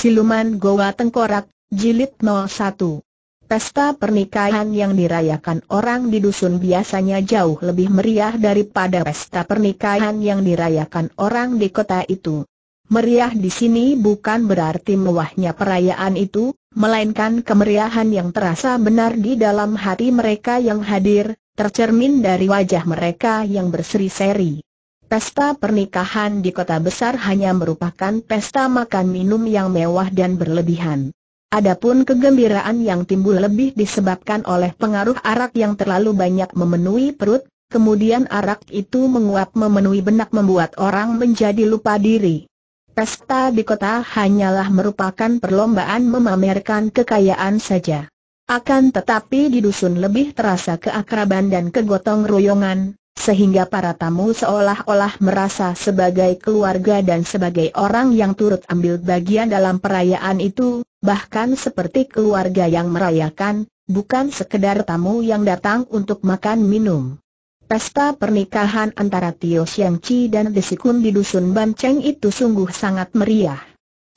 Siluman Goa Tengkorak, Jilid 01 Pesta pernikahan yang dirayakan orang di dusun biasanya jauh lebih meriah daripada pesta pernikahan yang dirayakan orang di kota itu. Meriah di sini bukan berarti mewahnya perayaan itu, melainkan kemeriahan yang terasa benar di dalam hati mereka yang hadir, tercermin dari wajah mereka yang berseri-seri. Pesta pernikahan di kota besar hanya merupakan pesta makan minum yang mewah dan berlebihan. Adapun kegembiraan yang timbul lebih disebabkan oleh pengaruh arak yang terlalu banyak memenuhi perut, kemudian arak itu menguap memenuhi benak membuat orang menjadi lupa diri. Pesta di kota hanyalah merupakan perlombaan memamerkan kekayaan saja. Akan tetapi di dusun lebih terasa keakraban dan kegotong royongan, sehingga para tamu seolah-olah merasa sebagai keluarga dan sebagai orang yang turut ambil bagian dalam perayaan itu, bahkan seperti keluarga yang merayakan, bukan sekedar tamu yang datang untuk makan minum. Pesta pernikahan antara Tio Siang Chi dan Desikun di Dusun Banceng itu sungguh sangat meriah.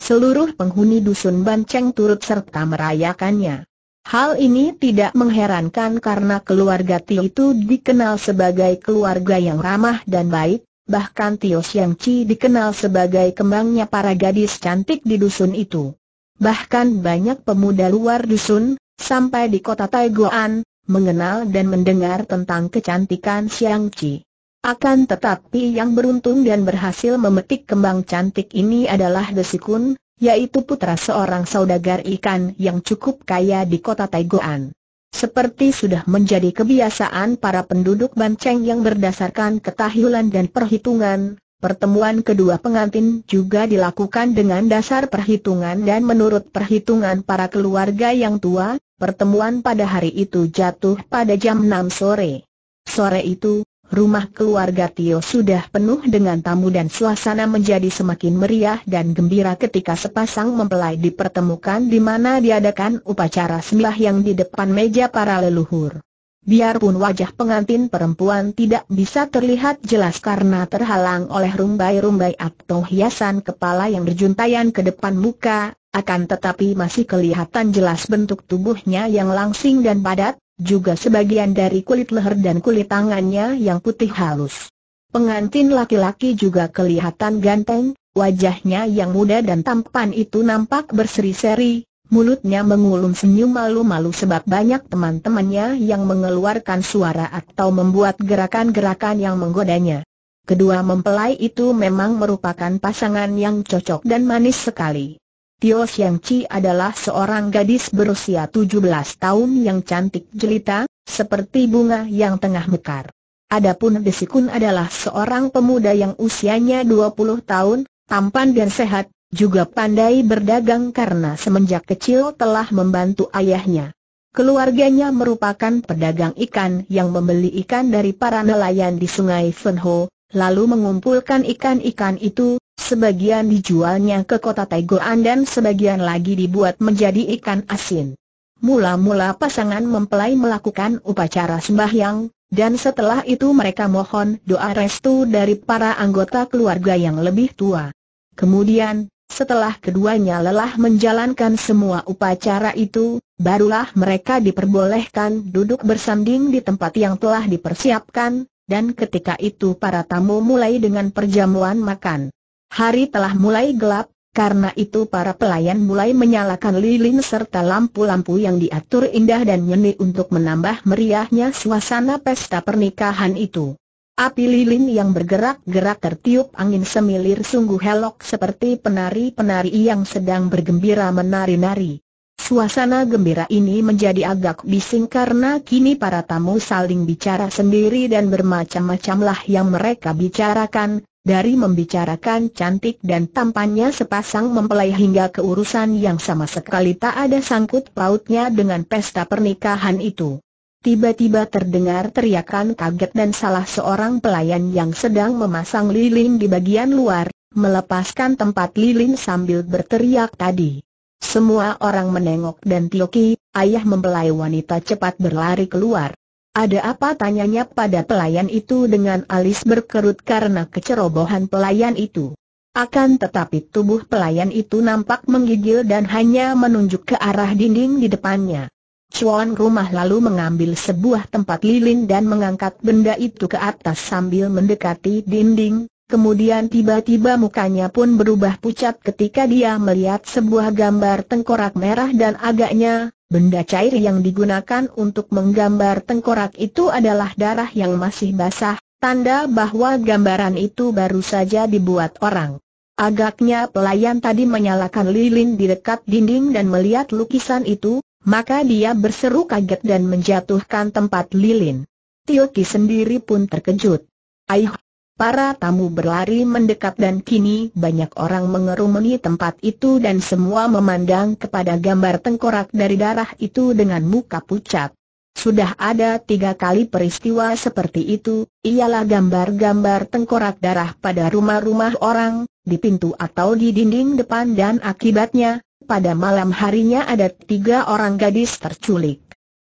Seluruh penghuni Dusun Banceng turut serta merayakannya. Hal ini tidak mengherankan karena keluarga Tio itu dikenal sebagai keluarga yang ramah dan baik, bahkan Tio Siang Chi dikenal sebagai kembangnya para gadis cantik di dusun itu. Bahkan banyak pemuda luar dusun, sampai di kota Taiguan, mengenal dan mendengar tentang kecantikan Siang Chi. Akan tetapi yang beruntung dan berhasil memetik kembang cantik ini adalah Desikun, yaitu putra seorang saudagar ikan yang cukup kaya di kota Taiguan. Seperti sudah menjadi kebiasaan para penduduk Banceng yang berdasarkan ketahilan dan perhitungan, pertemuan kedua pengantin juga dilakukan dengan dasar perhitungan dan menurut perhitungan para keluarga yang tua, pertemuan pada hari itu jatuh pada jam 6 sore. Sore itu, rumah keluarga Tio sudah penuh dengan tamu dan suasana menjadi semakin meriah dan gembira ketika sepasang mempelai dipertemukan di mana diadakan upacara sembah yang di depan meja para leluhur. Biarpun wajah pengantin perempuan tidak bisa terlihat jelas karena terhalang oleh rumbai-rumbai atau hiasan kepala yang berjuntayan ke depan muka, akan tetapi masih kelihatan jelas bentuk tubuhnya yang langsing dan padat, juga sebagian dari kulit leher dan kulit tangannya yang putih halus. Pengantin laki-laki juga kelihatan ganteng, wajahnya yang muda dan tampan itu nampak berseri-seri, mulutnya mengulum senyum malu-malu sebab banyak teman-temannya yang mengeluarkan suara atau membuat gerakan-gerakan yang menggodanya. Kedua mempelai itu memang merupakan pasangan yang cocok dan manis sekali. Tio Xiang Chi adalah seorang gadis berusia 17 tahun yang cantik jelita, seperti bunga yang tengah mekar. Adapun Desikun adalah seorang pemuda yang usianya 20 tahun, tampan dan sehat, juga pandai berdagang karena semenjak kecil telah membantu ayahnya. Keluarganya merupakan pedagang ikan yang membeli ikan dari para nelayan di sungai Fenho, lalu mengumpulkan ikan-ikan itu, Sebagian dijualnya ke kota Taigoan dan sebagian lagi dibuat menjadi ikan asin. Mula-mula pasangan mempelai melakukan upacara sembahyang, dan setelah itu mereka mohon doa restu dari para anggota keluarga yang lebih tua. Kemudian, setelah keduanya lelah menjalankan semua upacara itu, barulah mereka diperbolehkan duduk bersanding di tempat yang telah dipersiapkan, dan ketika itu para tamu mulai dengan perjamuan makan. Hari telah mulai gelap, karena itu para pelayan mulai menyalakan lilin serta lampu-lampu yang diatur indah dan nyeni untuk menambah meriahnya suasana pesta pernikahan itu. Api lilin yang bergerak-gerak tertiup angin semilir sungguh helok seperti penari-penari yang sedang bergembira menari-nari. Suasana gembira ini menjadi agak bising karena kini para tamu saling bicara sendiri dan bermacam-macamlah yang mereka bicarakan, dari membicarakan cantik dan tampannya sepasang mempelai hingga keurusan yang sama sekali tak ada sangkut pautnya dengan pesta pernikahan itu. Tiba-tiba terdengar teriakan kaget dan salah seorang pelayan yang sedang memasang lilin di bagian luar, melepaskan tempat lilin sambil berteriak tadi. Semua orang menengok dan Tioki, ayah mempelai wanita cepat berlari keluar. Ada apa tanyanya pada pelayan itu dengan alis berkerut karena kecerobohan pelayan itu. Akan tetapi tubuh pelayan itu nampak menggigil dan hanya menunjuk ke arah dinding di depannya. Cuan rumah lalu mengambil sebuah tempat lilin dan mengangkat benda itu ke atas sambil mendekati dinding, kemudian tiba-tiba mukanya pun berubah pucat ketika dia melihat sebuah gambar tengkorak merah dan agaknya, Benda cair yang digunakan untuk menggambar tengkorak itu adalah darah yang masih basah, tanda bahwa gambaran itu baru saja dibuat orang. Agaknya pelayan tadi menyalakan lilin di dekat dinding dan melihat lukisan itu, maka dia berseru kaget dan menjatuhkan tempat lilin. Tioki sendiri pun terkejut. Aih, Para tamu berlari mendekat dan kini banyak orang mengerumuni tempat itu dan semua memandang kepada gambar tengkorak dari darah itu dengan muka pucat. Sudah ada tiga kali peristiwa seperti itu, ialah gambar-gambar tengkorak darah pada rumah-rumah orang, di pintu atau di dinding depan dan akibatnya, pada malam harinya ada tiga orang gadis terculik.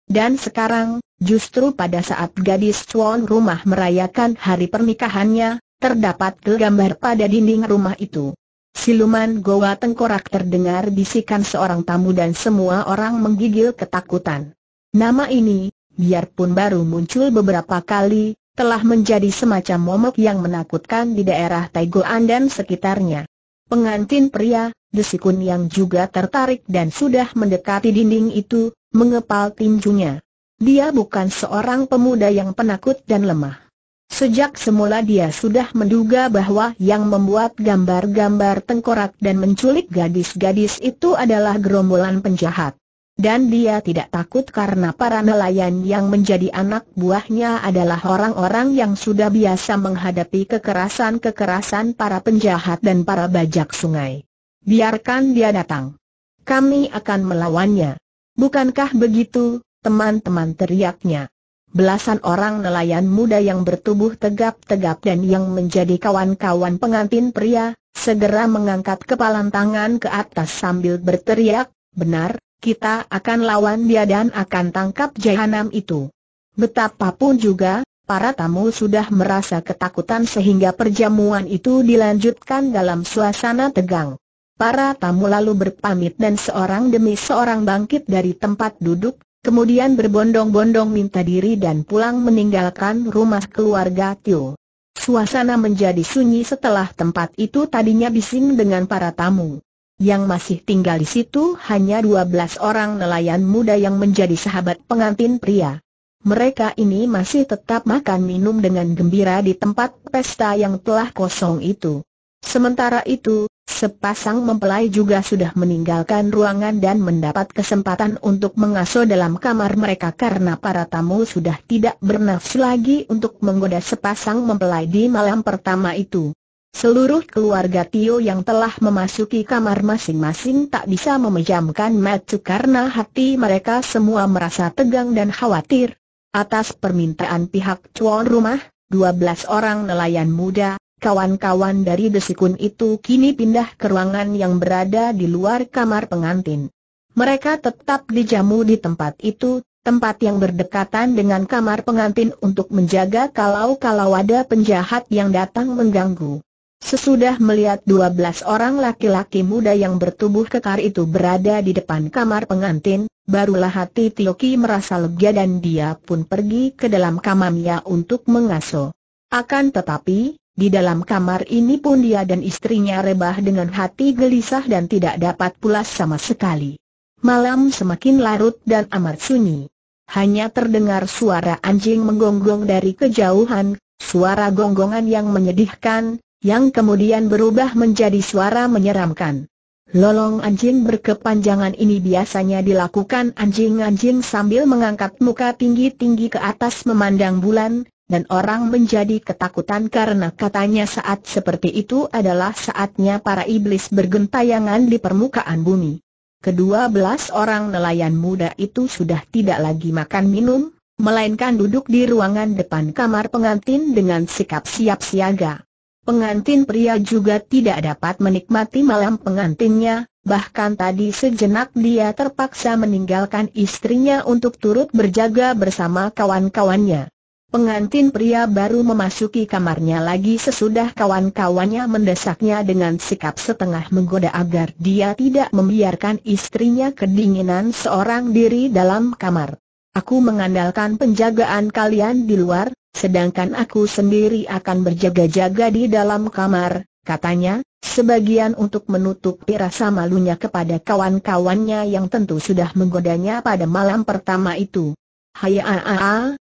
Dan sekarang, justru pada saat gadis tuan rumah merayakan hari pernikahannya, terdapat gambar pada dinding rumah itu. Siluman Goa Tengkorak terdengar bisikan seorang tamu dan semua orang menggigil ketakutan. Nama ini, biarpun baru muncul beberapa kali, telah menjadi semacam momok yang menakutkan di daerah Taigoan dan sekitarnya. Pengantin pria, desikun yang juga tertarik dan sudah mendekati dinding itu, mengepal tinjunya. Dia bukan seorang pemuda yang penakut dan lemah. Sejak semula dia sudah menduga bahwa yang membuat gambar-gambar tengkorak dan menculik gadis-gadis itu adalah gerombolan penjahat. Dan dia tidak takut karena para nelayan yang menjadi anak buahnya adalah orang-orang yang sudah biasa menghadapi kekerasan-kekerasan para penjahat dan para bajak sungai. Biarkan dia datang. Kami akan melawannya. Bukankah begitu, teman-teman teriaknya? Belasan orang nelayan muda yang bertubuh tegap-tegap dan yang menjadi kawan-kawan pengantin pria, segera mengangkat kepalan tangan ke atas sambil berteriak, benar, kita akan lawan dia dan akan tangkap jahanam itu. Betapapun juga, para tamu sudah merasa ketakutan sehingga perjamuan itu dilanjutkan dalam suasana tegang. Para tamu lalu berpamit dan seorang demi seorang bangkit dari tempat duduk, kemudian berbondong-bondong minta diri dan pulang meninggalkan rumah keluarga Tio. Suasana menjadi sunyi setelah tempat itu tadinya bising dengan para tamu. Yang masih tinggal di situ hanya 12 orang nelayan muda yang menjadi sahabat pengantin pria. Mereka ini masih tetap makan minum dengan gembira di tempat pesta yang telah kosong itu. Sementara itu, Sepasang mempelai juga sudah meninggalkan ruangan dan mendapat kesempatan untuk mengasuh dalam kamar mereka karena para tamu sudah tidak bernafsu lagi untuk menggoda sepasang mempelai di malam pertama itu. Seluruh keluarga Tio yang telah memasuki kamar masing-masing tak bisa memejamkan mata karena hati mereka semua merasa tegang dan khawatir. Atas permintaan pihak tuan rumah, 12 orang nelayan muda, Kawan-kawan dari desikun itu kini pindah ke ruangan yang berada di luar kamar pengantin. Mereka tetap dijamu di tempat itu, tempat yang berdekatan dengan kamar pengantin untuk menjaga kalau-kalau ada penjahat yang datang mengganggu. Sesudah melihat 12 orang laki-laki muda yang bertubuh kekar itu berada di depan kamar pengantin, barulah hati Tioki merasa lega dan dia pun pergi ke dalam kamarnya untuk mengaso. Akan tetapi, di dalam kamar ini pun dia dan istrinya rebah dengan hati gelisah dan tidak dapat pulas sama sekali. Malam semakin larut dan amat sunyi. Hanya terdengar suara anjing menggonggong dari kejauhan, suara gonggongan yang menyedihkan, yang kemudian berubah menjadi suara menyeramkan. Lolong anjing berkepanjangan ini biasanya dilakukan anjing-anjing sambil mengangkat muka tinggi-tinggi ke atas memandang bulan, dan orang menjadi ketakutan karena katanya saat seperti itu adalah saatnya para iblis bergentayangan di permukaan bumi. Kedua belas orang nelayan muda itu sudah tidak lagi makan minum, melainkan duduk di ruangan depan kamar pengantin dengan sikap siap siaga. Pengantin pria juga tidak dapat menikmati malam pengantinnya, bahkan tadi sejenak dia terpaksa meninggalkan istrinya untuk turut berjaga bersama kawan-kawannya. Pengantin pria baru memasuki kamarnya lagi sesudah kawan-kawannya mendesaknya dengan sikap setengah menggoda agar dia tidak membiarkan istrinya kedinginan seorang diri dalam kamar. Aku mengandalkan penjagaan kalian di luar, sedangkan aku sendiri akan berjaga-jaga di dalam kamar, katanya, sebagian untuk menutupi rasa malunya kepada kawan-kawannya yang tentu sudah menggodanya pada malam pertama itu. Hai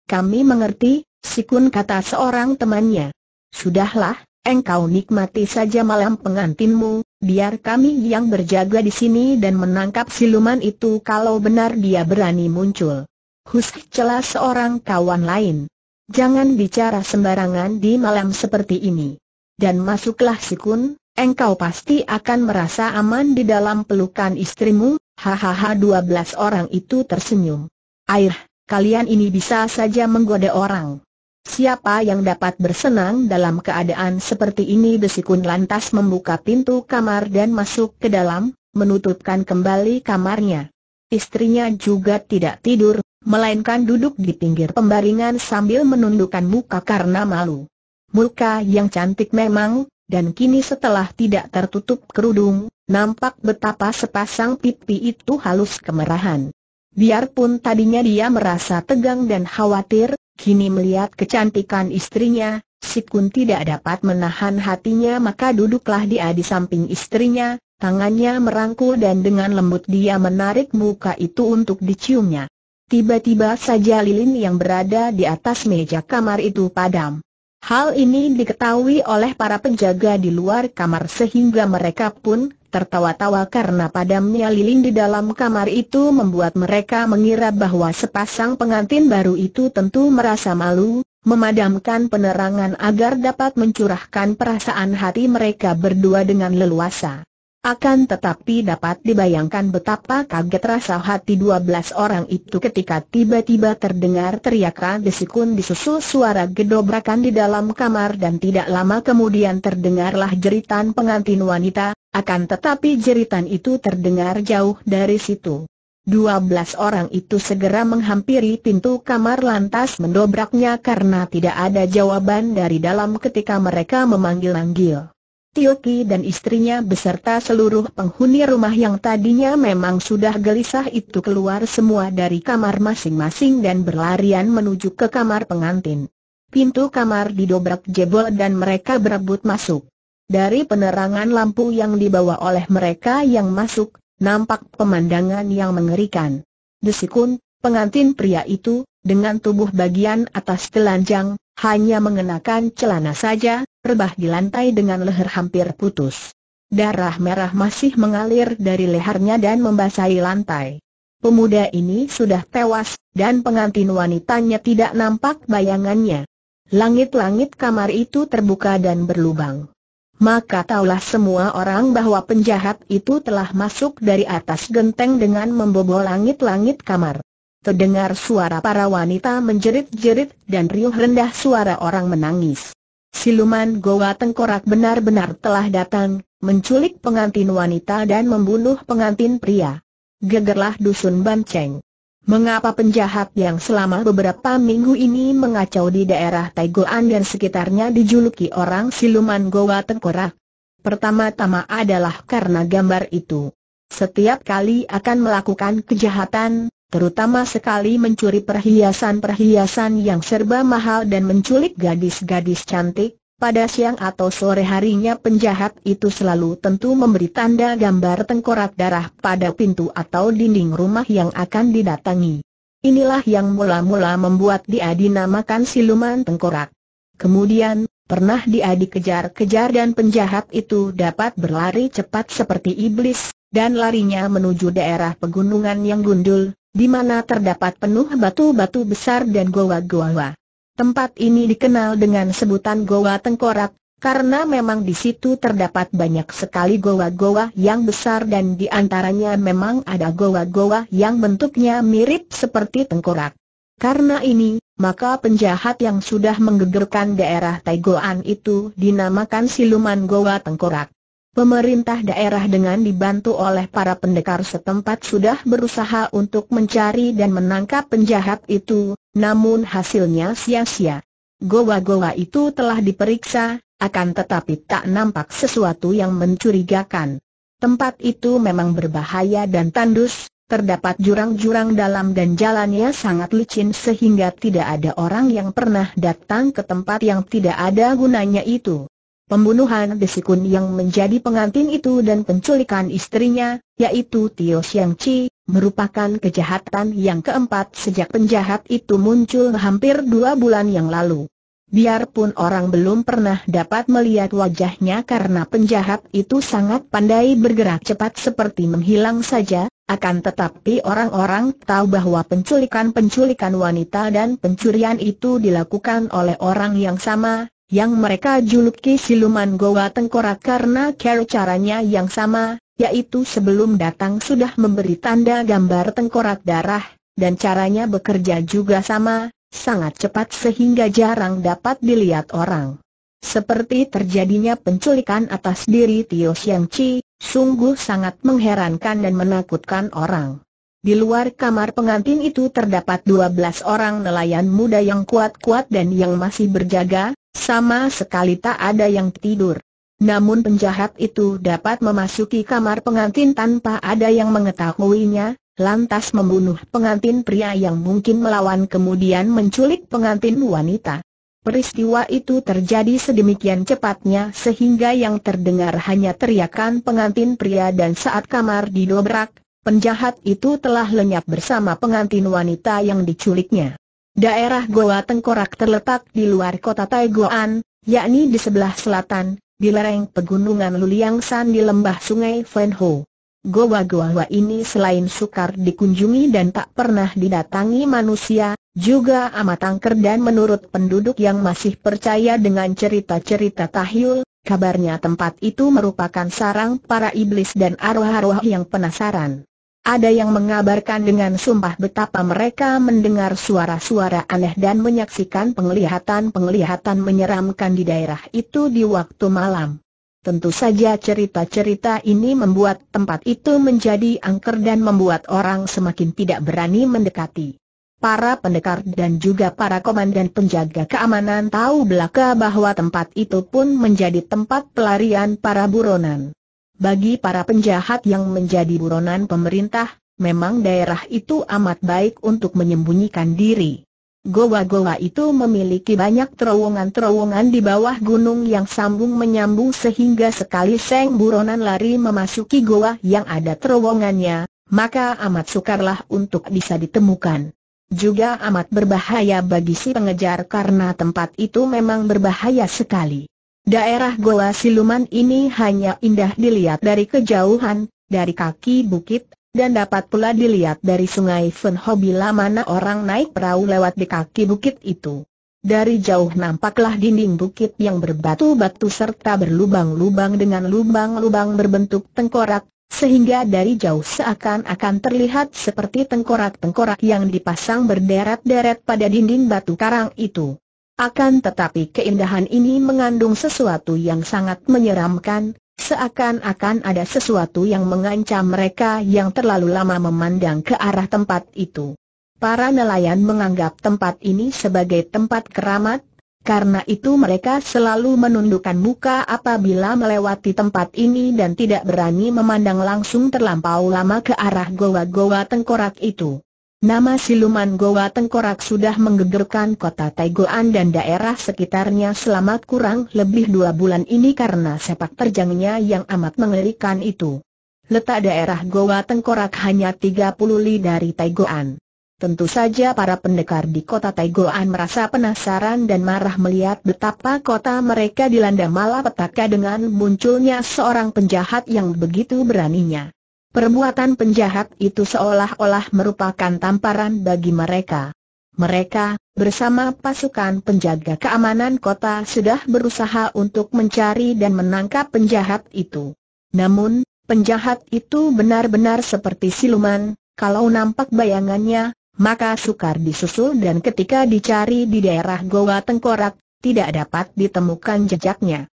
kami mengerti, Sikun kata seorang temannya. Sudahlah, engkau nikmati saja malam pengantinmu, biar kami yang berjaga di sini dan menangkap siluman itu kalau benar dia berani muncul. Hus celah seorang kawan lain. Jangan bicara sembarangan di malam seperti ini. Dan masuklah Sikun, engkau pasti akan merasa aman di dalam pelukan istrimu, hahaha 12 orang itu tersenyum. Air, kalian ini bisa saja menggoda orang. Siapa yang dapat bersenang dalam keadaan seperti ini Besikun lantas membuka pintu kamar dan masuk ke dalam, menutupkan kembali kamarnya. Istrinya juga tidak tidur, melainkan duduk di pinggir pembaringan sambil menundukkan muka karena malu. Muka yang cantik memang, dan kini setelah tidak tertutup kerudung, nampak betapa sepasang pipi itu halus kemerahan. Biarpun tadinya dia merasa tegang dan khawatir, kini melihat kecantikan istrinya, si Kun tidak dapat menahan hatinya maka duduklah dia di samping istrinya, tangannya merangkul dan dengan lembut dia menarik muka itu untuk diciumnya. Tiba-tiba saja lilin yang berada di atas meja kamar itu padam. Hal ini diketahui oleh para penjaga di luar kamar sehingga mereka pun tertawa-tawa karena padamnya lilin di dalam kamar itu membuat mereka mengira bahwa sepasang pengantin baru itu tentu merasa malu, memadamkan penerangan agar dapat mencurahkan perasaan hati mereka berdua dengan leluasa. Akan tetapi dapat dibayangkan betapa kaget rasa hati dua belas orang itu ketika tiba-tiba terdengar teriakan desikun disusul suara gedobrakan di dalam kamar dan tidak lama kemudian terdengarlah jeritan pengantin wanita, akan tetapi jeritan itu terdengar jauh dari situ. Dua belas orang itu segera menghampiri pintu kamar lantas mendobraknya karena tidak ada jawaban dari dalam ketika mereka memanggil-manggil. Tio dan istrinya beserta seluruh penghuni rumah yang tadinya memang sudah gelisah itu keluar semua dari kamar masing-masing dan berlarian menuju ke kamar pengantin. Pintu kamar didobrak jebol dan mereka berebut masuk. Dari penerangan lampu yang dibawa oleh mereka yang masuk, nampak pemandangan yang mengerikan. Desikun, pengantin pria itu, dengan tubuh bagian atas telanjang, hanya mengenakan celana saja, rebah di lantai dengan leher hampir putus. Darah merah masih mengalir dari lehernya dan membasahi lantai. Pemuda ini sudah tewas, dan pengantin wanitanya tidak nampak bayangannya. Langit-langit kamar itu terbuka dan berlubang. Maka taulah semua orang bahwa penjahat itu telah masuk dari atas genteng dengan membobol langit-langit kamar. Terdengar suara para wanita menjerit-jerit dan riuh rendah suara orang menangis. Siluman Goa Tengkorak benar-benar telah datang, menculik pengantin wanita dan membunuh pengantin pria. Gegerlah dusun Banceng. Mengapa penjahat yang selama beberapa minggu ini mengacau di daerah Taigoan dan sekitarnya dijuluki orang siluman Goa Tengkorak? Pertama-tama adalah karena gambar itu. Setiap kali akan melakukan kejahatan, terutama sekali mencuri perhiasan-perhiasan yang serba mahal dan menculik gadis-gadis cantik, pada siang atau sore harinya penjahat itu selalu tentu memberi tanda gambar tengkorak darah pada pintu atau dinding rumah yang akan didatangi. Inilah yang mula-mula membuat dia dinamakan siluman tengkorak. Kemudian, pernah dia dikejar-kejar dan penjahat itu dapat berlari cepat seperti iblis, dan larinya menuju daerah pegunungan yang gundul, di mana terdapat penuh batu-batu besar dan goa-goa. Tempat ini dikenal dengan sebutan Goa Tengkorak, karena memang di situ terdapat banyak sekali goa-goa yang besar dan di antaranya memang ada goa-goa yang bentuknya mirip seperti tengkorak. Karena ini, maka penjahat yang sudah menggegerkan daerah Taigoan itu dinamakan siluman Goa Tengkorak. Pemerintah daerah dengan dibantu oleh para pendekar setempat sudah berusaha untuk mencari dan menangkap penjahat itu, namun hasilnya sia-sia. Goa-goa itu telah diperiksa, akan tetapi tak nampak sesuatu yang mencurigakan. Tempat itu memang berbahaya dan tandus, terdapat jurang-jurang dalam dan jalannya sangat licin sehingga tidak ada orang yang pernah datang ke tempat yang tidak ada gunanya itu pembunuhan Desikun yang menjadi pengantin itu dan penculikan istrinya, yaitu Tio Xiang Chi, merupakan kejahatan yang keempat sejak penjahat itu muncul hampir dua bulan yang lalu. Biarpun orang belum pernah dapat melihat wajahnya karena penjahat itu sangat pandai bergerak cepat seperti menghilang saja, akan tetapi orang-orang tahu bahwa penculikan-penculikan wanita dan pencurian itu dilakukan oleh orang yang sama, yang mereka juluki siluman Goa Tengkorak karena cara caranya yang sama, yaitu sebelum datang sudah memberi tanda gambar tengkorak darah, dan caranya bekerja juga sama, sangat cepat sehingga jarang dapat dilihat orang. Seperti terjadinya penculikan atas diri Tio Xiang Chi, sungguh sangat mengherankan dan menakutkan orang. Di luar kamar pengantin itu terdapat 12 orang nelayan muda yang kuat-kuat dan yang masih berjaga, sama sekali tak ada yang tidur. Namun penjahat itu dapat memasuki kamar pengantin tanpa ada yang mengetahuinya, lantas membunuh pengantin pria yang mungkin melawan kemudian menculik pengantin wanita. Peristiwa itu terjadi sedemikian cepatnya sehingga yang terdengar hanya teriakan pengantin pria dan saat kamar didobrak, penjahat itu telah lenyap bersama pengantin wanita yang diculiknya. Daerah Goa Tengkorak terletak di luar kota Taiguan, yakni di sebelah selatan, di lereng pegunungan Luliangsan di lembah sungai Fenho. Goa-goa ini selain sukar dikunjungi dan tak pernah didatangi manusia, juga amat angker dan menurut penduduk yang masih percaya dengan cerita-cerita tahyul, kabarnya tempat itu merupakan sarang para iblis dan arwah-arwah yang penasaran. Ada yang mengabarkan dengan sumpah betapa mereka mendengar suara-suara aneh dan menyaksikan penglihatan-penglihatan menyeramkan di daerah itu di waktu malam. Tentu saja cerita-cerita ini membuat tempat itu menjadi angker dan membuat orang semakin tidak berani mendekati. Para pendekar dan juga para komandan penjaga keamanan tahu belaka bahwa tempat itu pun menjadi tempat pelarian para buronan. Bagi para penjahat yang menjadi buronan pemerintah, memang daerah itu amat baik untuk menyembunyikan diri. Goa-goa itu memiliki banyak terowongan-terowongan di bawah gunung yang sambung menyambung sehingga sekali seng buronan lari memasuki goa yang ada terowongannya, maka amat sukarlah untuk bisa ditemukan. Juga amat berbahaya bagi si pengejar karena tempat itu memang berbahaya sekali. Daerah goa siluman ini hanya indah dilihat dari kejauhan, dari kaki bukit, dan dapat pula dilihat dari sungai Fenho bila mana orang naik perahu lewat di kaki bukit itu. Dari jauh nampaklah dinding bukit yang berbatu-batu serta berlubang-lubang dengan lubang-lubang berbentuk tengkorak, sehingga dari jauh seakan-akan terlihat seperti tengkorak-tengkorak yang dipasang berderet-deret pada dinding batu karang itu. Akan tetapi keindahan ini mengandung sesuatu yang sangat menyeramkan, seakan-akan ada sesuatu yang mengancam mereka yang terlalu lama memandang ke arah tempat itu. Para nelayan menganggap tempat ini sebagai tempat keramat, karena itu mereka selalu menundukkan muka apabila melewati tempat ini dan tidak berani memandang langsung terlampau lama ke arah goa-goa tengkorak itu. Nama siluman Goa Tengkorak sudah menggegerkan kota Taigoan dan daerah sekitarnya selama kurang lebih dua bulan ini karena sepak terjangnya yang amat mengerikan itu. Letak daerah Goa Tengkorak hanya 30 li dari Taigoan. Tentu saja para pendekar di kota Taigoan merasa penasaran dan marah melihat betapa kota mereka dilanda malapetaka dengan munculnya seorang penjahat yang begitu beraninya. Perbuatan penjahat itu seolah-olah merupakan tamparan bagi mereka. Mereka, bersama pasukan penjaga keamanan kota sudah berusaha untuk mencari dan menangkap penjahat itu. Namun, penjahat itu benar-benar seperti siluman, kalau nampak bayangannya, maka sukar disusul dan ketika dicari di daerah Goa Tengkorak, tidak dapat ditemukan jejaknya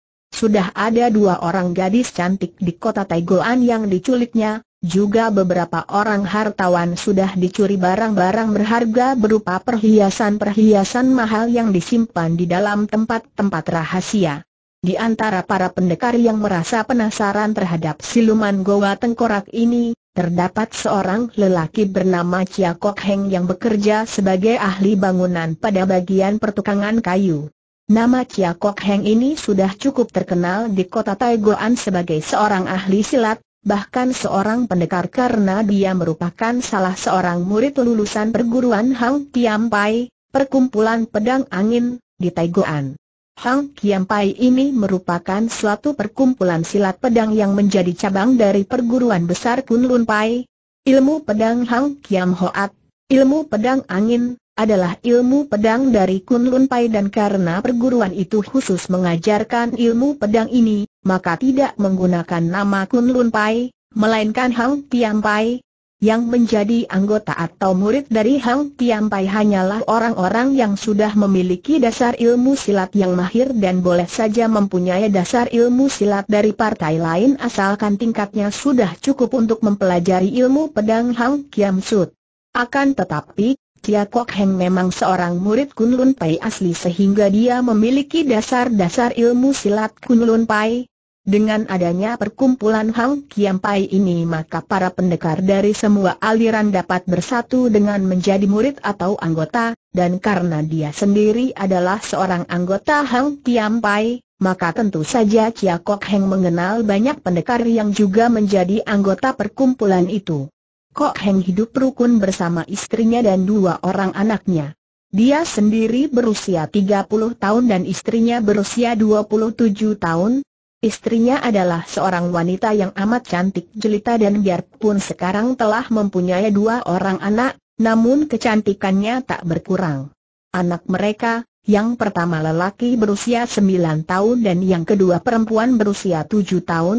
sudah ada dua orang gadis cantik di kota Taigoan yang diculiknya, juga beberapa orang hartawan sudah dicuri barang-barang berharga berupa perhiasan-perhiasan mahal yang disimpan di dalam tempat-tempat rahasia. Di antara para pendekar yang merasa penasaran terhadap siluman Goa Tengkorak ini, terdapat seorang lelaki bernama Chia Kok Heng yang bekerja sebagai ahli bangunan pada bagian pertukangan kayu. Nama Kia Kok Heng ini sudah cukup terkenal di kota Taigoan sebagai seorang ahli silat, bahkan seorang pendekar karena dia merupakan salah seorang murid lulusan perguruan Hang Kiam Pai, perkumpulan pedang angin, di Taigoan. Hang Kiam Pai ini merupakan suatu perkumpulan silat pedang yang menjadi cabang dari perguruan besar Kunlun Pai. Ilmu pedang Hang Kiam Hoat, ilmu pedang angin, adalah ilmu pedang dari Kunlun Pai dan karena perguruan itu khusus mengajarkan ilmu pedang ini, maka tidak menggunakan nama Kunlun Pai, melainkan Hang Tiam Pai. Yang menjadi anggota atau murid dari Hang Tiam Pai hanyalah orang-orang yang sudah memiliki dasar ilmu silat yang mahir dan boleh saja mempunyai dasar ilmu silat dari partai lain asalkan tingkatnya sudah cukup untuk mempelajari ilmu pedang Hang Kiam Sut. Akan tetapi, Kia Kok Heng memang seorang murid Kunlun Pai asli sehingga dia memiliki dasar-dasar ilmu silat Kunlun Pai. Dengan adanya perkumpulan Hang Kiam Pai ini maka para pendekar dari semua aliran dapat bersatu dengan menjadi murid atau anggota, dan karena dia sendiri adalah seorang anggota Hang Kiam Pai, maka tentu saja Kia Kok Heng mengenal banyak pendekar yang juga menjadi anggota perkumpulan itu. Kok Heng hidup rukun bersama istrinya dan dua orang anaknya. Dia sendiri berusia 30 tahun dan istrinya berusia 27 tahun. Istrinya adalah seorang wanita yang amat cantik jelita dan biarpun sekarang telah mempunyai dua orang anak, namun kecantikannya tak berkurang. Anak mereka, yang pertama lelaki berusia 9 tahun dan yang kedua perempuan berusia 7 tahun,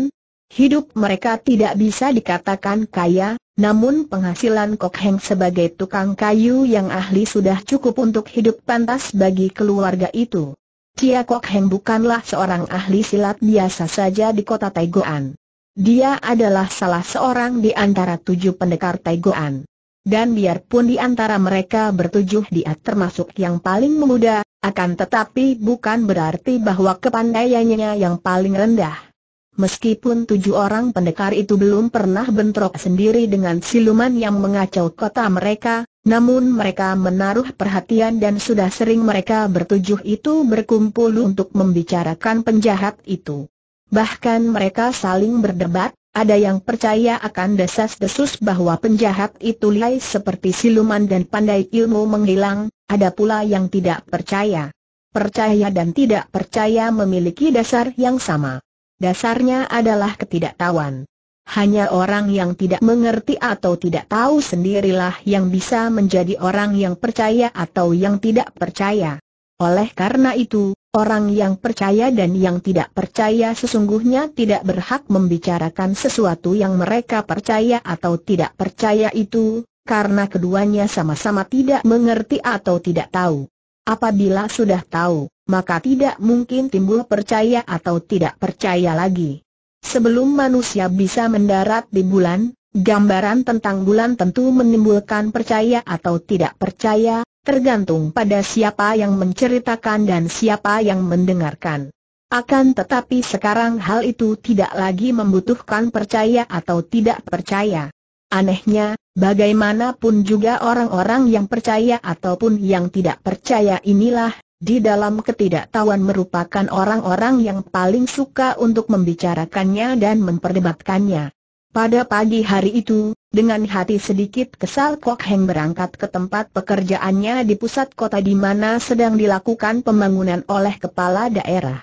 hidup mereka tidak bisa dikatakan kaya, namun penghasilan Kok Heng sebagai tukang kayu yang ahli sudah cukup untuk hidup pantas bagi keluarga itu. Cia Kok Heng bukanlah seorang ahli silat biasa saja di kota Taigoan. Dia adalah salah seorang di antara tujuh pendekar Taigoan. Dan biarpun di antara mereka bertujuh dia termasuk yang paling muda, akan tetapi bukan berarti bahwa kepandaiannya yang paling rendah. Meskipun tujuh orang pendekar itu belum pernah bentrok sendiri dengan siluman yang mengacau kota mereka, namun mereka menaruh perhatian dan sudah sering mereka bertujuh itu berkumpul untuk membicarakan penjahat itu. Bahkan mereka saling berdebat, ada yang percaya akan desas-desus bahwa penjahat itu lihai seperti siluman dan pandai ilmu menghilang, ada pula yang tidak percaya. Percaya dan tidak percaya memiliki dasar yang sama dasarnya adalah ketidaktahuan. Hanya orang yang tidak mengerti atau tidak tahu sendirilah yang bisa menjadi orang yang percaya atau yang tidak percaya. Oleh karena itu, orang yang percaya dan yang tidak percaya sesungguhnya tidak berhak membicarakan sesuatu yang mereka percaya atau tidak percaya itu, karena keduanya sama-sama tidak mengerti atau tidak tahu. Apabila sudah tahu, maka tidak mungkin timbul percaya atau tidak percaya lagi. Sebelum manusia bisa mendarat di bulan, gambaran tentang bulan tentu menimbulkan percaya atau tidak percaya, tergantung pada siapa yang menceritakan dan siapa yang mendengarkan. Akan tetapi sekarang hal itu tidak lagi membutuhkan percaya atau tidak percaya. Anehnya, bagaimanapun juga orang-orang yang percaya ataupun yang tidak percaya inilah, di dalam ketidaktahuan merupakan orang-orang yang paling suka untuk membicarakannya dan memperdebatkannya. Pada pagi hari itu, dengan hati sedikit kesal Kok Heng berangkat ke tempat pekerjaannya di pusat kota di mana sedang dilakukan pembangunan oleh kepala daerah.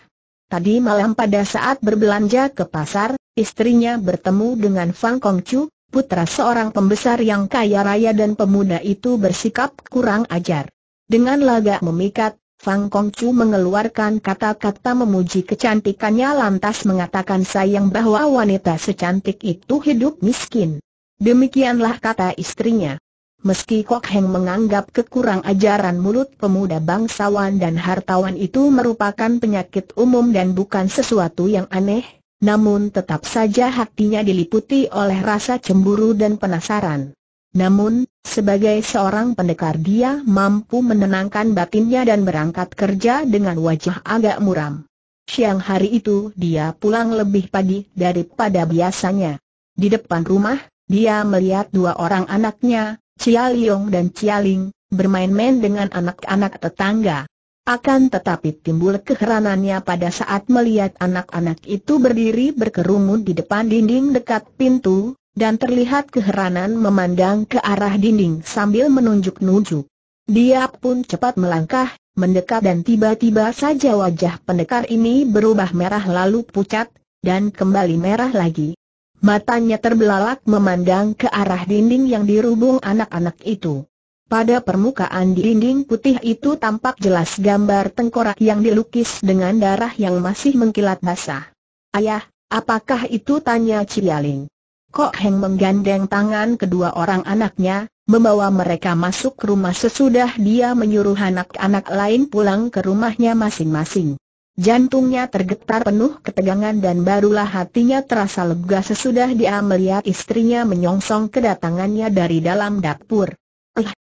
Tadi malam pada saat berbelanja ke pasar, istrinya bertemu dengan Fang Kong Chu putra seorang pembesar yang kaya raya dan pemuda itu bersikap kurang ajar. Dengan lagak memikat, Fang Kongcu mengeluarkan kata-kata memuji kecantikannya lantas mengatakan sayang bahwa wanita secantik itu hidup miskin. Demikianlah kata istrinya. Meski Kok Heng menganggap kekurang ajaran mulut pemuda bangsawan dan hartawan itu merupakan penyakit umum dan bukan sesuatu yang aneh, namun tetap saja hatinya diliputi oleh rasa cemburu dan penasaran. Namun, sebagai seorang pendekar dia mampu menenangkan batinnya dan berangkat kerja dengan wajah agak muram. Siang hari itu dia pulang lebih pagi daripada biasanya. Di depan rumah, dia melihat dua orang anaknya, Cialiong dan Cialing, bermain-main dengan anak-anak tetangga. Akan tetapi timbul keheranannya pada saat melihat anak-anak itu berdiri berkerumun di depan dinding dekat pintu, dan terlihat keheranan memandang ke arah dinding sambil menunjuk-nunjuk. Dia pun cepat melangkah, mendekat dan tiba-tiba saja wajah pendekar ini berubah merah lalu pucat, dan kembali merah lagi. Matanya terbelalak memandang ke arah dinding yang dirubung anak-anak itu. Pada permukaan dinding putih itu tampak jelas gambar tengkorak yang dilukis dengan darah yang masih mengkilat basah. Ayah, apakah itu tanya Cialing? Kok Heng menggandeng tangan kedua orang anaknya, membawa mereka masuk ke rumah sesudah dia menyuruh anak-anak lain pulang ke rumahnya masing-masing. Jantungnya tergetar penuh ketegangan dan barulah hatinya terasa lega sesudah dia melihat istrinya menyongsong kedatangannya dari dalam dapur.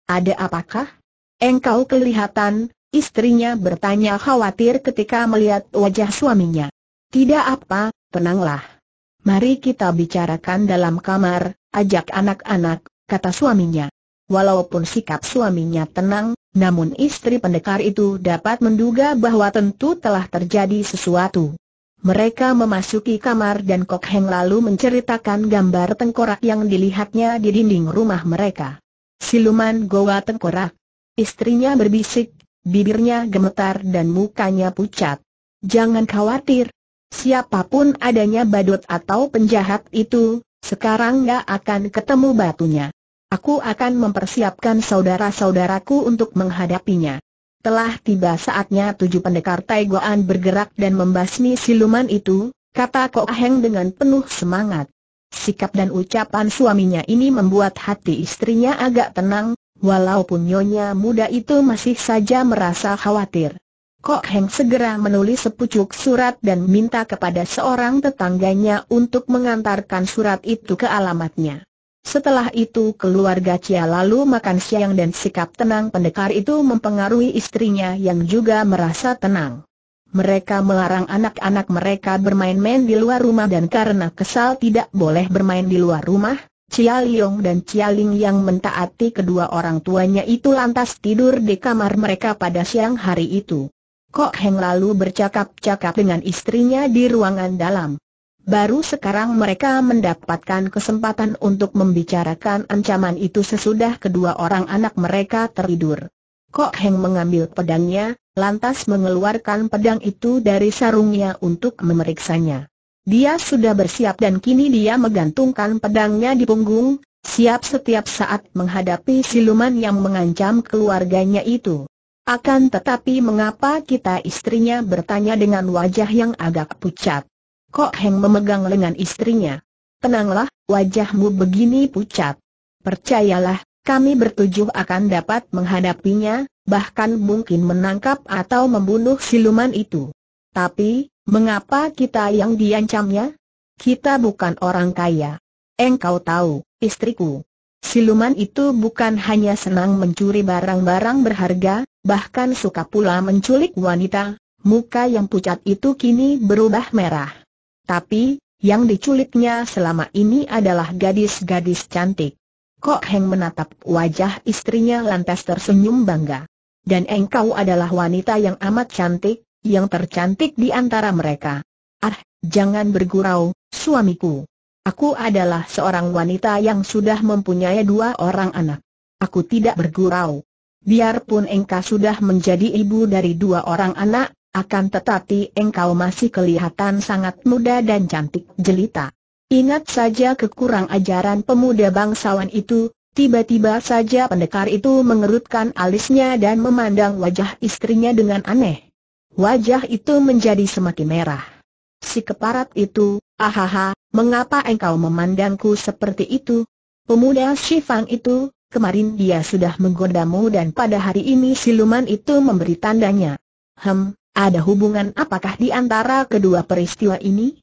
Ada apakah? Engkau kelihatan, istrinya bertanya khawatir ketika melihat wajah suaminya. Tidak apa, tenanglah. Mari kita bicarakan dalam kamar, ajak anak-anak, kata suaminya. Walaupun sikap suaminya tenang, namun istri pendekar itu dapat menduga bahwa tentu telah terjadi sesuatu. Mereka memasuki kamar dan Kok Heng lalu menceritakan gambar tengkorak yang dilihatnya di dinding rumah mereka. Siluman Goa tengkorak. Istrinya berbisik, bibirnya gemetar dan mukanya pucat. Jangan khawatir. Siapapun adanya badut atau penjahat itu, sekarang gak akan ketemu batunya. Aku akan mempersiapkan saudara-saudaraku untuk menghadapinya. Telah tiba saatnya tujuh pendekar Taigoan bergerak dan membasmi siluman itu, kata Kok Aheng dengan penuh semangat. Sikap dan ucapan suaminya ini membuat hati istrinya agak tenang, walaupun nyonya muda itu masih saja merasa khawatir. Kok Heng segera menulis sepucuk surat dan minta kepada seorang tetangganya untuk mengantarkan surat itu ke alamatnya. Setelah itu keluarga Cia lalu makan siang dan sikap tenang pendekar itu mempengaruhi istrinya yang juga merasa tenang. Mereka melarang anak-anak mereka bermain-main di luar rumah dan karena kesal tidak boleh bermain di luar rumah, Cia Liong dan Cia Ling yang mentaati kedua orang tuanya itu lantas tidur di kamar mereka pada siang hari itu. Kok Heng lalu bercakap-cakap dengan istrinya di ruangan dalam. Baru sekarang mereka mendapatkan kesempatan untuk membicarakan ancaman itu sesudah kedua orang anak mereka tertidur. Kok Heng mengambil pedangnya, lantas mengeluarkan pedang itu dari sarungnya untuk memeriksanya. Dia sudah bersiap dan kini dia menggantungkan pedangnya di punggung, siap setiap saat menghadapi siluman yang mengancam keluarganya itu. Akan tetapi mengapa kita istrinya bertanya dengan wajah yang agak pucat. Kok Heng memegang lengan istrinya? Tenanglah, wajahmu begini pucat. Percayalah, kami bertujuh akan dapat menghadapinya, bahkan mungkin menangkap atau membunuh siluman itu. Tapi, mengapa kita yang diancamnya? Kita bukan orang kaya. Engkau tahu, istriku. Siluman itu bukan hanya senang mencuri barang-barang berharga, bahkan suka pula menculik wanita. Muka yang pucat itu kini berubah merah. Tapi, yang diculiknya selama ini adalah gadis-gadis cantik. Kok Heng menatap wajah istrinya lantas tersenyum bangga. Dan engkau adalah wanita yang amat cantik, yang tercantik di antara mereka. Ah, jangan bergurau, suamiku. Aku adalah seorang wanita yang sudah mempunyai dua orang anak. Aku tidak bergurau. Biarpun engkau sudah menjadi ibu dari dua orang anak, akan tetapi engkau masih kelihatan sangat muda dan cantik jelita. Ingat saja kekurang ajaran pemuda bangsawan itu, tiba-tiba saja pendekar itu mengerutkan alisnya dan memandang wajah istrinya dengan aneh. Wajah itu menjadi semakin merah. Si keparat itu, ahaha, mengapa engkau memandangku seperti itu? Pemuda Shifang itu, kemarin dia sudah menggodamu dan pada hari ini siluman itu memberi tandanya. Hem, ada hubungan apakah di antara kedua peristiwa ini?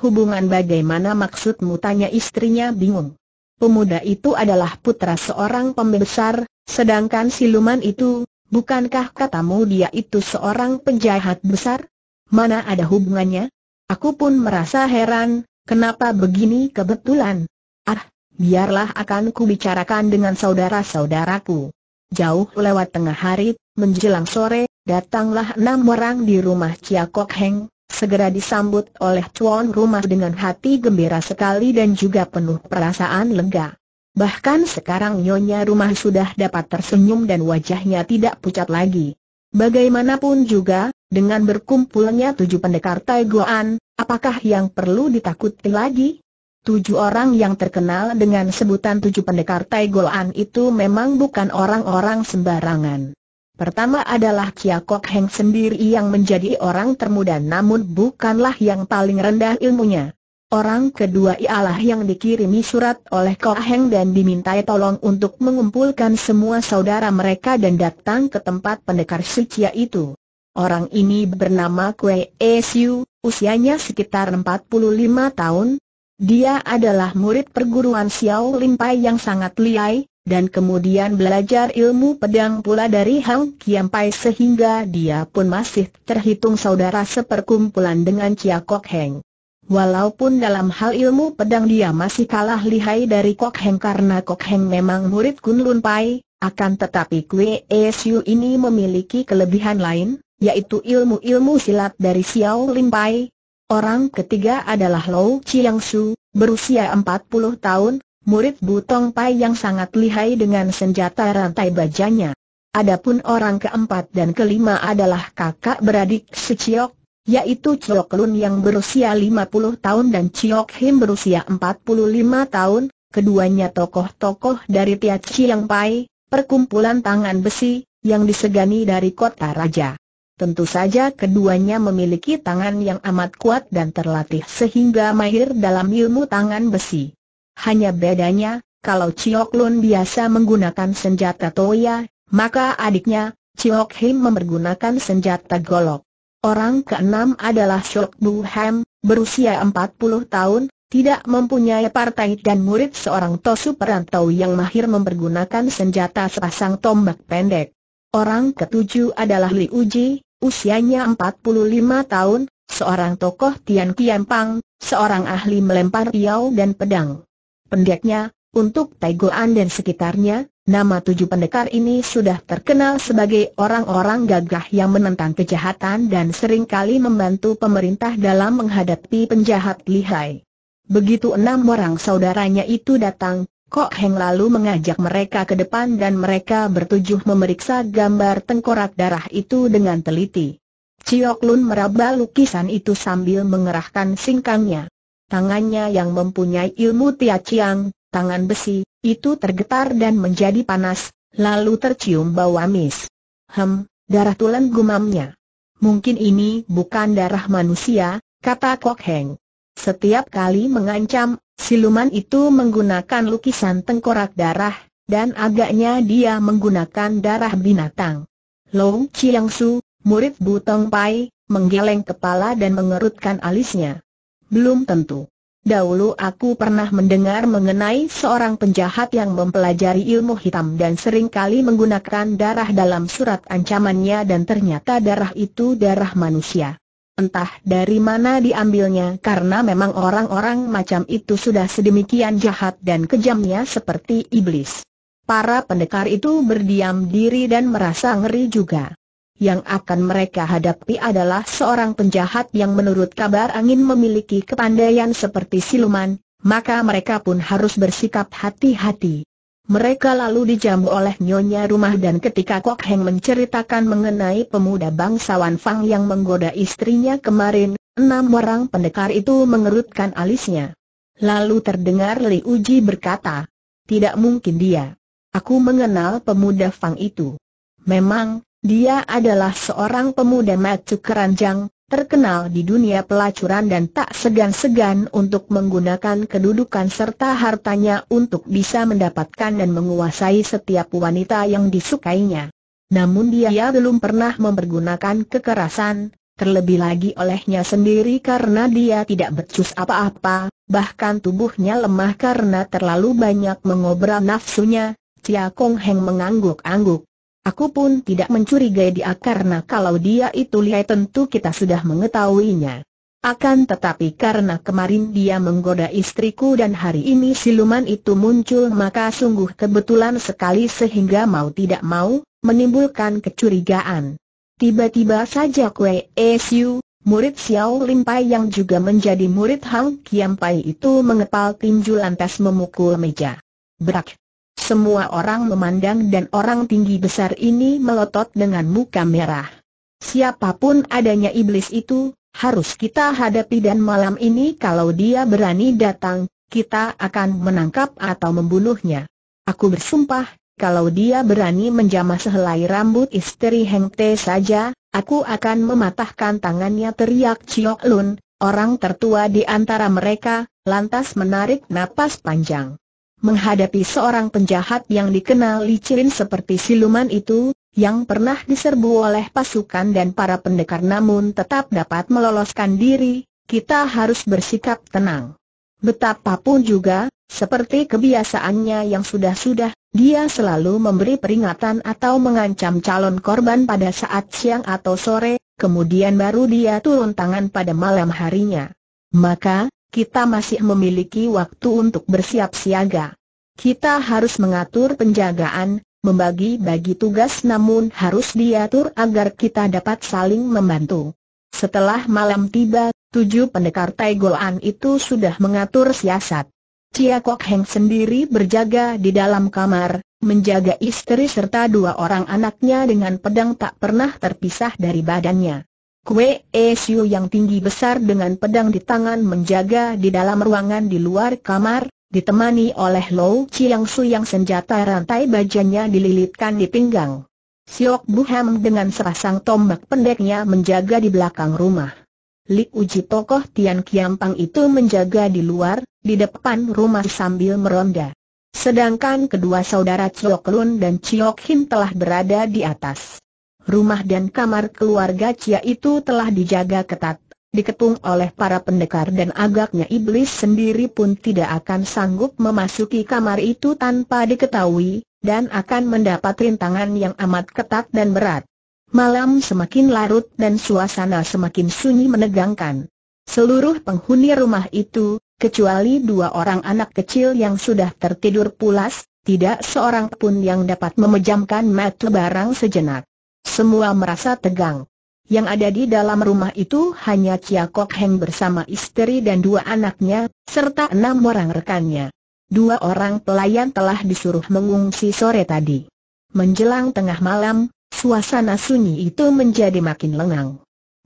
Hubungan bagaimana maksudmu tanya istrinya bingung. Pemuda itu adalah putra seorang pembesar, sedangkan siluman itu, bukankah katamu dia itu seorang penjahat besar? Mana ada hubungannya? Aku pun merasa heran, kenapa begini kebetulan? Ah, biarlah akan bicarakan dengan saudara-saudaraku. Jauh lewat tengah hari, menjelang sore, datanglah enam orang di rumah Chia Kok Heng, segera disambut oleh tuan rumah dengan hati gembira sekali dan juga penuh perasaan lega. Bahkan sekarang nyonya rumah sudah dapat tersenyum dan wajahnya tidak pucat lagi. Bagaimanapun juga, dengan berkumpulnya tujuh pendekar Taiguan, apakah yang perlu ditakuti lagi? Tujuh orang yang terkenal dengan sebutan tujuh pendekar Taiguan itu memang bukan orang-orang sembarangan. Pertama adalah Kia Kok Heng sendiri yang menjadi orang termuda namun bukanlah yang paling rendah ilmunya. Orang kedua ialah yang dikirimi surat oleh Kok Heng dan dimintai tolong untuk mengumpulkan semua saudara mereka dan datang ke tempat pendekar si itu. Orang ini bernama Kue Esiu, usianya sekitar 45 tahun. Dia adalah murid perguruan Xiao Limpai yang sangat liai, dan kemudian belajar ilmu pedang pula dari Hang Kiam Pai sehingga dia pun masih terhitung saudara seperkumpulan dengan Chia Kok Heng. Walaupun dalam hal ilmu pedang dia masih kalah lihai dari Kok Heng karena Kok Heng memang murid Kun Lun Pai, akan tetapi Kwe Su ini memiliki kelebihan lain, yaitu ilmu-ilmu silat dari Xiao Lin Pai. Orang ketiga adalah Lou Chiang Su, berusia 40 tahun, murid Butong Pai yang sangat lihai dengan senjata rantai bajanya. Adapun orang keempat dan kelima adalah kakak beradik si yaitu Ciok Lun yang berusia 50 tahun dan Ciok Him berusia 45 tahun, keduanya tokoh-tokoh dari Tia Chiang Pai, perkumpulan tangan besi, yang disegani dari kota raja. Tentu saja keduanya memiliki tangan yang amat kuat dan terlatih sehingga mahir dalam ilmu tangan besi. Hanya bedanya, kalau Chiok Lun biasa menggunakan senjata Toya, maka adiknya, Chiok Him mempergunakan senjata golok. Orang keenam adalah Shok Bu Ham, berusia 40 tahun, tidak mempunyai partai dan murid seorang Tosu perantau yang mahir mempergunakan senjata sepasang tombak pendek. Orang ketujuh adalah Li Uji, usianya 45 tahun, seorang tokoh Tian Kiampang, seorang ahli melempar riau dan pedang. Pendeknya, untuk Taigoan dan sekitarnya, nama tujuh pendekar ini sudah terkenal sebagai orang-orang gagah yang menentang kejahatan dan seringkali membantu pemerintah dalam menghadapi penjahat lihai. Begitu enam orang saudaranya itu datang, Kok Heng lalu mengajak mereka ke depan dan mereka bertujuh memeriksa gambar tengkorak darah itu dengan teliti. Ciok Lun meraba lukisan itu sambil mengerahkan singkangnya tangannya yang mempunyai ilmu tiaciang, tangan besi, itu tergetar dan menjadi panas, lalu tercium bau amis. Hem, darah tulen gumamnya. Mungkin ini bukan darah manusia, kata Kok Heng. Setiap kali mengancam, siluman itu menggunakan lukisan tengkorak darah, dan agaknya dia menggunakan darah binatang. Long Chiang Su, murid Butong Pai, menggeleng kepala dan mengerutkan alisnya. Belum tentu. Dahulu aku pernah mendengar mengenai seorang penjahat yang mempelajari ilmu hitam dan sering kali menggunakan darah dalam surat ancamannya dan ternyata darah itu darah manusia. Entah dari mana diambilnya karena memang orang-orang macam itu sudah sedemikian jahat dan kejamnya seperti iblis. Para pendekar itu berdiam diri dan merasa ngeri juga yang akan mereka hadapi adalah seorang penjahat yang menurut kabar angin memiliki kepandaian seperti siluman, maka mereka pun harus bersikap hati-hati. Mereka lalu dijamu oleh nyonya rumah dan ketika Kok Heng menceritakan mengenai pemuda bangsawan Fang yang menggoda istrinya kemarin, enam orang pendekar itu mengerutkan alisnya. Lalu terdengar Li Uji berkata, tidak mungkin dia. Aku mengenal pemuda Fang itu. Memang, dia adalah seorang pemuda macu keranjang, terkenal di dunia pelacuran dan tak segan-segan untuk menggunakan kedudukan serta hartanya untuk bisa mendapatkan dan menguasai setiap wanita yang disukainya. Namun dia belum pernah mempergunakan kekerasan, terlebih lagi olehnya sendiri karena dia tidak becus apa-apa, bahkan tubuhnya lemah karena terlalu banyak mengobrol nafsunya, Cia Kong Heng mengangguk-angguk. Aku pun tidak mencurigai dia karena kalau dia itu lihat tentu kita sudah mengetahuinya. Akan tetapi karena kemarin dia menggoda istriku dan hari ini siluman itu muncul maka sungguh kebetulan sekali sehingga mau tidak mau, menimbulkan kecurigaan. Tiba-tiba saja Kue Siu, murid Xiao Pai yang juga menjadi murid Hang Kiam Pai itu mengepal tinju lantas memukul meja. Berak! Semua orang memandang dan orang tinggi besar ini melotot dengan muka merah. Siapapun adanya iblis itu, harus kita hadapi dan malam ini kalau dia berani datang, kita akan menangkap atau membunuhnya. Aku bersumpah, kalau dia berani menjamah sehelai rambut istri Heng Te saja, aku akan mematahkan tangannya teriak Chiok Lun, orang tertua di antara mereka, lantas menarik napas panjang menghadapi seorang penjahat yang dikenal licin seperti siluman itu, yang pernah diserbu oleh pasukan dan para pendekar namun tetap dapat meloloskan diri, kita harus bersikap tenang. Betapapun juga, seperti kebiasaannya yang sudah-sudah, dia selalu memberi peringatan atau mengancam calon korban pada saat siang atau sore, kemudian baru dia turun tangan pada malam harinya. Maka, kita masih memiliki waktu untuk bersiap siaga. Kita harus mengatur penjagaan, membagi-bagi tugas namun harus diatur agar kita dapat saling membantu. Setelah malam tiba, tujuh pendekar Taigoan itu sudah mengatur siasat. Chia Kok Heng sendiri berjaga di dalam kamar, menjaga istri serta dua orang anaknya dengan pedang tak pernah terpisah dari badannya. Kue Esiu yang tinggi besar dengan pedang di tangan menjaga di dalam ruangan di luar kamar, ditemani oleh Lou Chiang Su yang senjata rantai bajanya dililitkan di pinggang. Siok Buham dengan serasang tombak pendeknya menjaga di belakang rumah. Li Uji tokoh Tian Pang itu menjaga di luar, di depan rumah sambil meronda. Sedangkan kedua saudara Chiok Lun dan Chiok Hin telah berada di atas rumah dan kamar keluarga Cia itu telah dijaga ketat, diketung oleh para pendekar dan agaknya iblis sendiri pun tidak akan sanggup memasuki kamar itu tanpa diketahui, dan akan mendapat rintangan yang amat ketat dan berat. Malam semakin larut dan suasana semakin sunyi menegangkan. Seluruh penghuni rumah itu, kecuali dua orang anak kecil yang sudah tertidur pulas, tidak seorang pun yang dapat memejamkan mata barang sejenak. Semua merasa tegang. Yang ada di dalam rumah itu hanya Chia Kok Heng bersama istri dan dua anaknya, serta enam orang rekannya. Dua orang pelayan telah disuruh mengungsi sore tadi. Menjelang tengah malam, suasana sunyi itu menjadi makin lengang.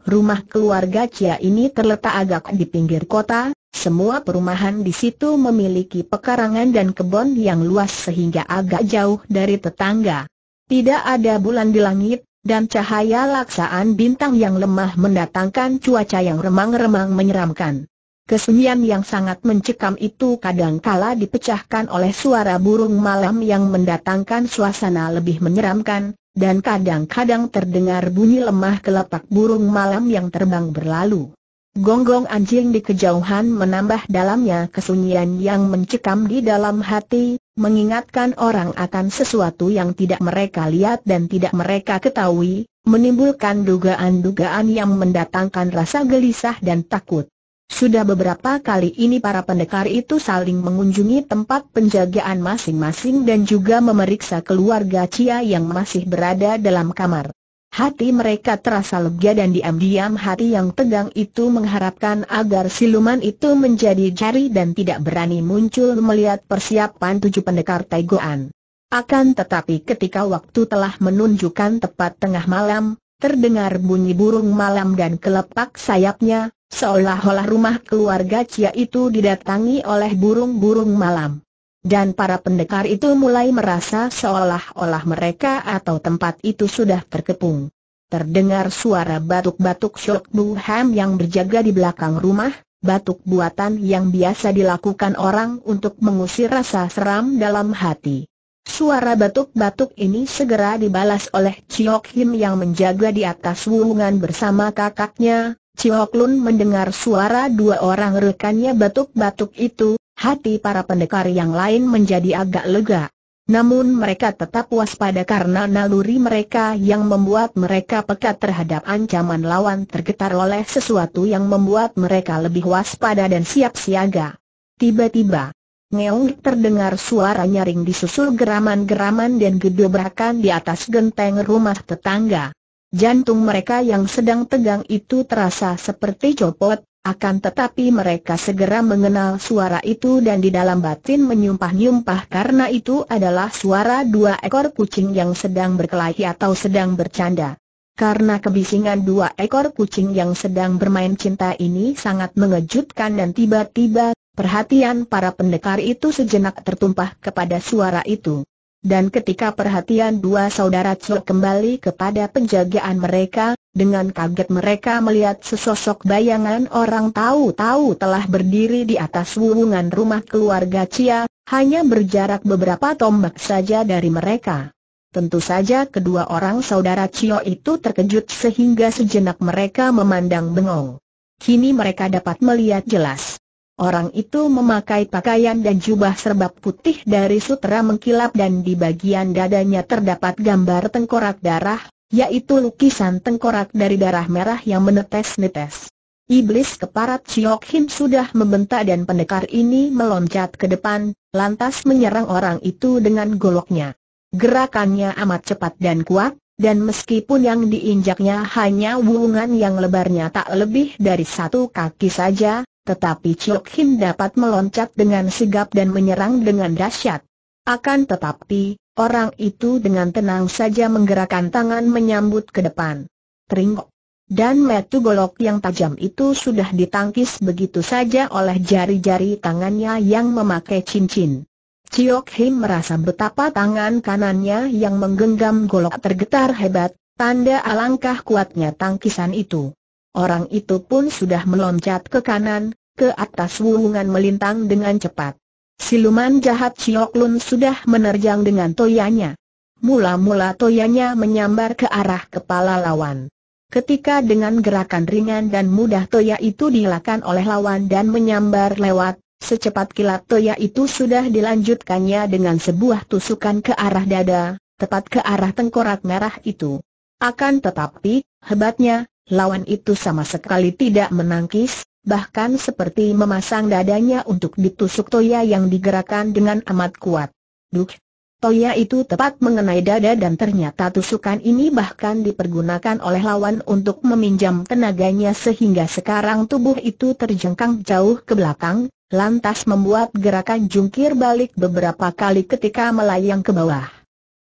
Rumah keluarga Chia ini terletak agak di pinggir kota, semua perumahan di situ memiliki pekarangan dan kebun yang luas sehingga agak jauh dari tetangga. Tidak ada bulan di langit, dan cahaya laksaan bintang yang lemah mendatangkan cuaca yang remang-remang menyeramkan. Kesunyian yang sangat mencekam itu kadangkala dipecahkan oleh suara burung malam yang mendatangkan suasana lebih menyeramkan, dan kadang-kadang terdengar bunyi lemah kelepak burung malam yang terbang berlalu. Gonggong anjing di kejauhan menambah dalamnya kesunyian yang mencekam di dalam hati, mengingatkan orang akan sesuatu yang tidak mereka lihat dan tidak mereka ketahui, menimbulkan dugaan-dugaan yang mendatangkan rasa gelisah dan takut. Sudah beberapa kali ini para pendekar itu saling mengunjungi tempat penjagaan masing-masing dan juga memeriksa keluarga Cia yang masih berada dalam kamar. Hati mereka terasa lega dan diam-diam hati yang tegang itu mengharapkan agar siluman itu menjadi jari dan tidak berani muncul melihat persiapan tujuh pendekar Taigoan. Akan tetapi ketika waktu telah menunjukkan tepat tengah malam, terdengar bunyi burung malam dan kelepak sayapnya, seolah-olah rumah keluarga Cia itu didatangi oleh burung-burung malam. Dan para pendekar itu mulai merasa seolah-olah mereka atau tempat itu sudah terkepung. Terdengar suara batuk-batuk Shok Bu Ham yang berjaga di belakang rumah, batuk buatan yang biasa dilakukan orang untuk mengusir rasa seram dalam hati. Suara batuk-batuk ini segera dibalas oleh Chiok Him yang menjaga di atas wulungan bersama kakaknya. Chiok Lun mendengar suara dua orang rekannya batuk-batuk itu, hati para pendekar yang lain menjadi agak lega. Namun mereka tetap waspada karena naluri mereka yang membuat mereka pekat terhadap ancaman lawan tergetar oleh sesuatu yang membuat mereka lebih waspada dan siap siaga. Tiba-tiba, ngeong terdengar suara nyaring disusul geraman-geraman dan gedobrakan di atas genteng rumah tetangga. Jantung mereka yang sedang tegang itu terasa seperti copot, akan tetapi mereka segera mengenal suara itu dan di dalam batin menyumpah-nyumpah karena itu adalah suara dua ekor kucing yang sedang berkelahi atau sedang bercanda. Karena kebisingan dua ekor kucing yang sedang bermain cinta ini sangat mengejutkan dan tiba-tiba, perhatian para pendekar itu sejenak tertumpah kepada suara itu. Dan ketika perhatian dua saudara Cho kembali kepada penjagaan mereka, dengan kaget mereka melihat sesosok bayangan orang tahu-tahu telah berdiri di atas wuwungan rumah keluarga Cia, hanya berjarak beberapa tombak saja dari mereka. Tentu saja kedua orang saudara Cio itu terkejut sehingga sejenak mereka memandang bengong. Kini mereka dapat melihat jelas. Orang itu memakai pakaian dan jubah serbab putih dari sutra mengkilap dan di bagian dadanya terdapat gambar tengkorak darah, yaitu lukisan tengkorak dari darah merah yang menetes-netes. Iblis keparat Chiok Him sudah membentak dan pendekar ini meloncat ke depan, lantas menyerang orang itu dengan goloknya. Gerakannya amat cepat dan kuat, dan meskipun yang diinjaknya hanya wulungan yang lebarnya tak lebih dari satu kaki saja, tetapi Chiok Him dapat meloncat dengan sigap dan menyerang dengan dahsyat. Akan tetapi, orang itu dengan tenang saja menggerakkan tangan menyambut ke depan. Teringok. Dan metu golok yang tajam itu sudah ditangkis begitu saja oleh jari-jari tangannya yang memakai cincin. Ciok Him merasa betapa tangan kanannya yang menggenggam golok tergetar hebat, tanda alangkah kuatnya tangkisan itu. Orang itu pun sudah meloncat ke kanan, ke atas wulungan melintang dengan cepat. Siluman jahat Chiok Lun sudah menerjang dengan toyanya. Mula-mula toyanya menyambar ke arah kepala lawan. Ketika dengan gerakan ringan dan mudah toya itu dilakukan oleh lawan dan menyambar lewat, Secepat kilat toya itu sudah dilanjutkannya dengan sebuah tusukan ke arah dada, tepat ke arah tengkorak merah itu. Akan tetapi, hebatnya, lawan itu sama sekali tidak menangkis, bahkan seperti memasang dadanya untuk ditusuk Toya yang digerakkan dengan amat kuat. Duk. Toya itu tepat mengenai dada dan ternyata tusukan ini bahkan dipergunakan oleh lawan untuk meminjam tenaganya sehingga sekarang tubuh itu terjengkang jauh ke belakang, lantas membuat gerakan jungkir balik beberapa kali ketika melayang ke bawah.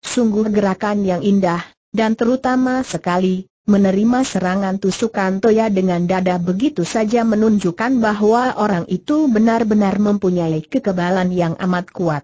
Sungguh gerakan yang indah, dan terutama sekali, Menerima serangan tusukan Toya dengan dada begitu saja menunjukkan bahwa orang itu benar-benar mempunyai kekebalan yang amat kuat.